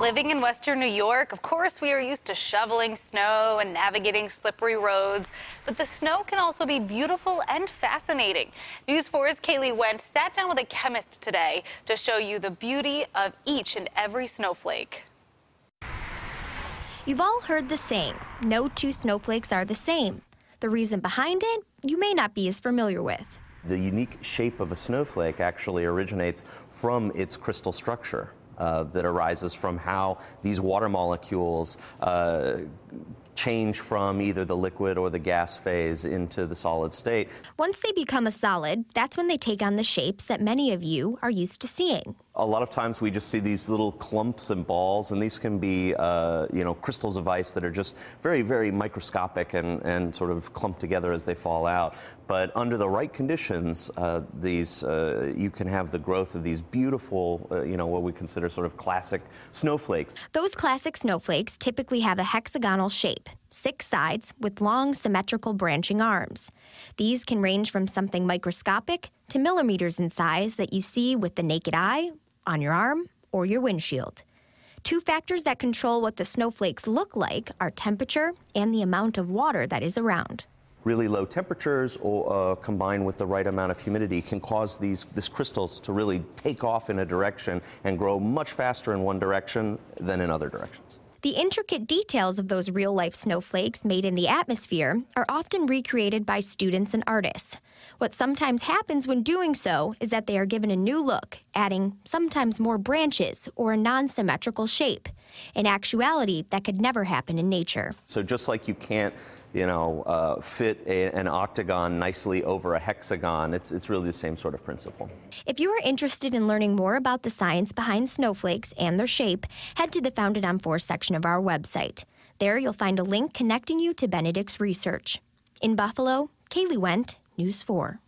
Living in Western New York, of course, we are used to shoveling snow and navigating slippery roads, but the snow can also be beautiful and fascinating. News 4's Kaylee Wendt sat down with a chemist today to show you the beauty of each and every snowflake. You've all heard the saying, no two snowflakes are the same. The reason behind it, you may not be as familiar with. The unique shape of a snowflake actually originates from its crystal structure uh, that arises from how these water molecules uh, change from either the liquid or the gas phase into the solid state. Once they become a solid, that's when they take on the shapes that many of you are used to seeing a lot of times we just see these little clumps and balls, and these can be, uh, you know, crystals of ice that are just very, very microscopic and, and sort of clumped together as they fall out. But under the right conditions, uh, these uh, you can have the growth of these beautiful, uh, you know, what we consider sort of classic snowflakes. Those classic snowflakes typically have a hexagonal shape six sides with long symmetrical branching arms. These can range from something microscopic to millimeters in size that you see with the naked eye on your arm or your windshield. Two factors that control what the snowflakes look like are temperature and the amount of water that is around. Really low temperatures or, uh, combined with the right amount of humidity can cause these this crystals to really take off in a direction and grow much faster in one direction than in other directions. The intricate details of those real life snowflakes made in the atmosphere are often recreated by students and artists. What sometimes happens when doing so is that they are given a new look, adding sometimes more branches or a non symmetrical shape an actuality that could never happen in nature. So just like you can't you know, uh, fit a, an octagon nicely over a hexagon. It's, it's really the same sort of principle. If you are interested in learning more about the science behind snowflakes and their shape, head to the Founded on Force section of our website. There you'll find a link connecting you to Benedict's research. In Buffalo, Kaylee Went, News 4.